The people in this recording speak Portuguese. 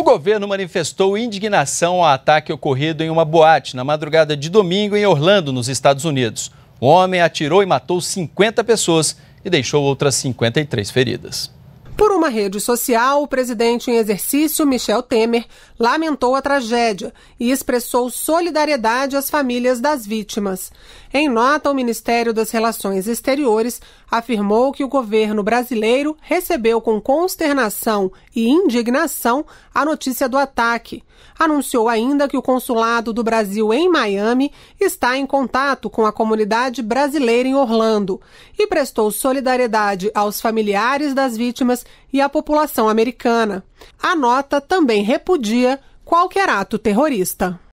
O governo manifestou indignação ao ataque ocorrido em uma boate na madrugada de domingo em Orlando, nos Estados Unidos. O homem atirou e matou 50 pessoas e deixou outras 53 feridas. Por um rede social, o presidente em exercício, Michel Temer, lamentou a tragédia e expressou solidariedade às famílias das vítimas. Em nota, o Ministério das Relações Exteriores afirmou que o governo brasileiro recebeu com consternação e indignação a notícia do ataque. Anunciou ainda que o consulado do Brasil em Miami está em contato com a comunidade brasileira em Orlando e prestou solidariedade aos familiares das vítimas e a população americana. A nota também repudia qualquer ato terrorista.